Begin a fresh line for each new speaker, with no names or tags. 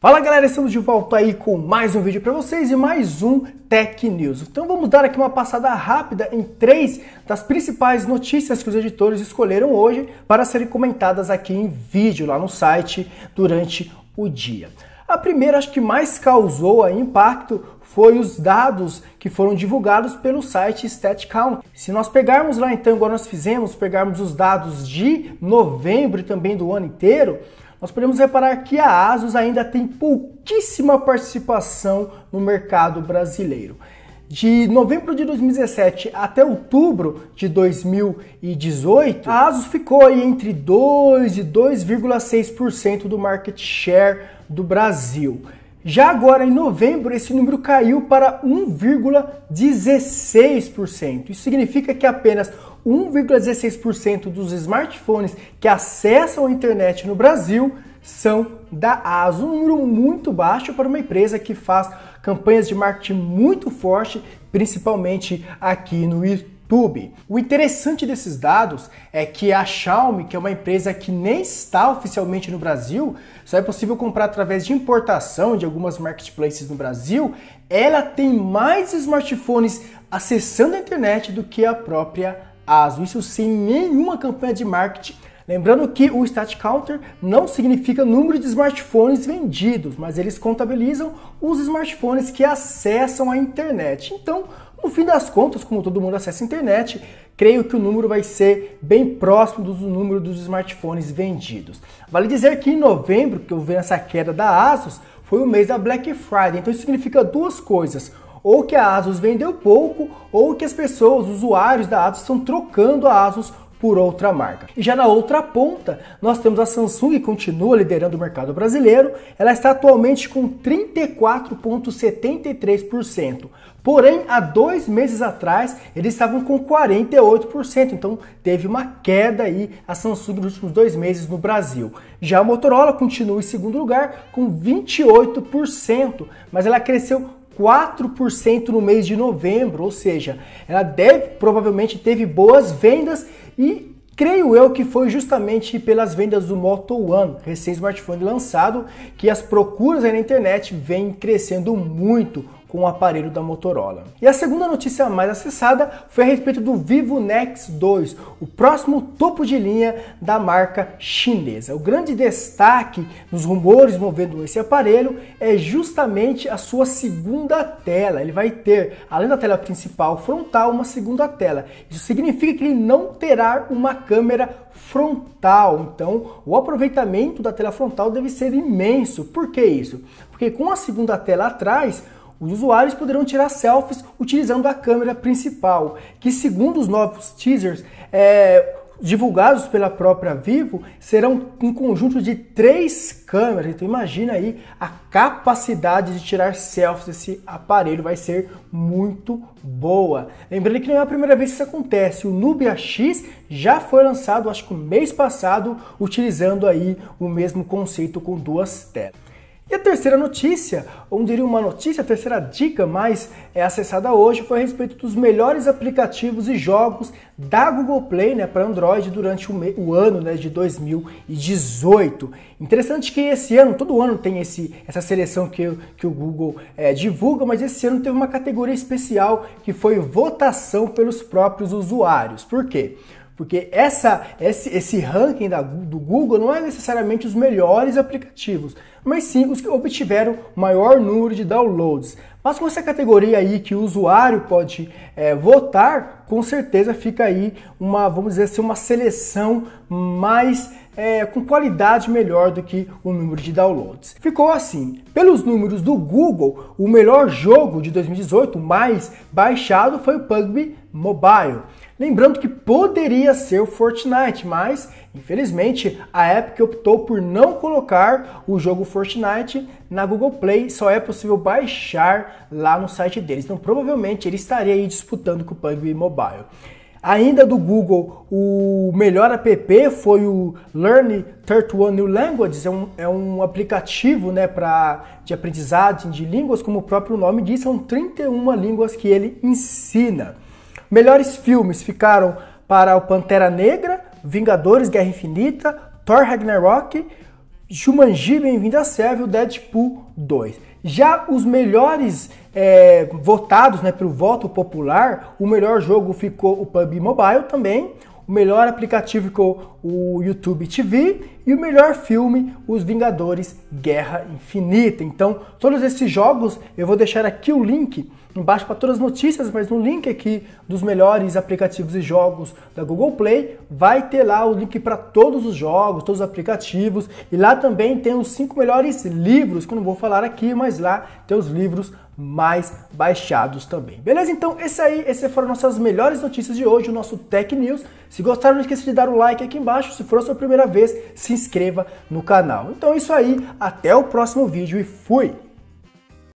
Fala galera, estamos de volta aí com mais um vídeo para vocês e mais um Tech News. Então vamos dar aqui uma passada rápida em três das principais notícias que os editores escolheram hoje para serem comentadas aqui em vídeo lá no site durante o dia. A primeira, acho que mais causou impacto, foi os dados que foram divulgados pelo site StatCount. Se nós pegarmos lá então, agora nós fizemos, pegarmos os dados de novembro e também do ano inteiro, nós podemos reparar que a ASUS ainda tem pouquíssima participação no mercado brasileiro de novembro de 2017 até outubro de 2018, a Asus ficou aí entre 2 e 2,6% do market share do Brasil. Já agora em novembro, esse número caiu para 1,16%. Isso significa que apenas 1,16% dos smartphones que acessam a internet no Brasil são da ASUS, um número muito baixo para uma empresa que faz campanhas de marketing muito forte, principalmente aqui no YouTube. O interessante desses dados é que a Xiaomi, que é uma empresa que nem está oficialmente no Brasil, só é possível comprar através de importação de algumas marketplaces no Brasil, ela tem mais smartphones acessando a internet do que a própria ASUS. Isso sem nenhuma campanha de marketing Lembrando que o Stat Counter não significa número de smartphones vendidos, mas eles contabilizam os smartphones que acessam a internet. Então, no fim das contas, como todo mundo acessa a internet, creio que o número vai ser bem próximo do número dos smartphones vendidos. Vale dizer que em novembro, que houve essa queda da Asus, foi o mês da Black Friday, então isso significa duas coisas. Ou que a Asus vendeu pouco, ou que as pessoas, os usuários da Asus, estão trocando a Asus por outra marca. E já na outra ponta, nós temos a Samsung que continua liderando o mercado brasileiro. Ela está atualmente com 34,73%. Porém, há dois meses atrás, eles estavam com 48%. Então, teve uma queda aí a Samsung nos últimos dois meses no Brasil. Já a Motorola continua em segundo lugar com 28%, mas ela cresceu 4% no mês de novembro, ou seja, ela deve provavelmente teve boas vendas e creio eu que foi justamente pelas vendas do Moto One, recém smartphone lançado, que as procuras na internet vêm crescendo muito com o aparelho da Motorola. E a segunda notícia mais acessada foi a respeito do Vivo Nex 2, o próximo topo de linha da marca chinesa. O grande destaque nos rumores envolvendo esse aparelho é justamente a sua segunda tela. Ele vai ter, além da tela principal frontal, uma segunda tela. Isso significa que ele não terá uma câmera frontal. Então, o aproveitamento da tela frontal deve ser imenso. Por que isso? Porque com a segunda tela atrás, os usuários poderão tirar selfies utilizando a câmera principal, que segundo os novos teasers é, divulgados pela própria Vivo, serão um conjunto de três câmeras. Então imagina aí a capacidade de tirar selfies desse aparelho vai ser muito boa. Lembrando que não é a primeira vez que isso acontece. O Nubia X já foi lançado, acho que o mês passado, utilizando aí o mesmo conceito com duas telas. E a terceira notícia, ou diria uma notícia, a terceira dica mais é acessada hoje foi a respeito dos melhores aplicativos e jogos da Google Play né, para Android durante o, o ano né, de 2018. Interessante que esse ano, todo ano tem esse, essa seleção que, que o Google é, divulga, mas esse ano teve uma categoria especial que foi votação pelos próprios usuários. Por quê? Porque essa, esse, esse ranking da, do Google não é necessariamente os melhores aplicativos, mas sim os que obtiveram maior número de downloads. Mas com essa categoria aí que o usuário pode é, votar, com certeza fica aí uma, vamos dizer assim, uma seleção mais é, com qualidade melhor do que o número de downloads. Ficou assim: pelos números do Google, o melhor jogo de 2018 mais baixado foi o PUBG Mobile. Lembrando que poderia ser o Fortnite, mas infelizmente a Epic optou por não colocar o jogo Fortnite na Google Play, só é possível baixar lá no site deles. Então provavelmente ele estaria aí disputando com o PUBG Mobile. Ainda do Google, o melhor app foi o Learn 31 New Languages, é um, é um aplicativo né, pra, de aprendizagem de línguas, como o próprio nome diz, são 31 línguas que ele ensina. Melhores filmes ficaram para o Pantera Negra, Vingadores Guerra Infinita, Thor Ragnarok, Jumanji Bem-vindo à Sérvia e o Deadpool 2. Já os melhores é, votados né, pelo voto popular, o melhor jogo ficou o PUBG Mobile também, o melhor aplicativo com o YouTube TV e o melhor filme, Os Vingadores Guerra Infinita. Então, todos esses jogos eu vou deixar aqui o link embaixo para todas as notícias, mas no link aqui dos melhores aplicativos e jogos da Google Play, vai ter lá o link para todos os jogos, todos os aplicativos, e lá também tem os cinco melhores livros, que eu não vou falar aqui, mas lá tem os livros mais baixados também. Beleza? Então, esse aí, esse foram nossas melhores notícias de hoje, o nosso Tech News. Se gostaram, não esqueça de dar o like aqui embaixo. Se for a sua primeira vez, se inscreva no canal. Então é isso aí, até o próximo vídeo e fui!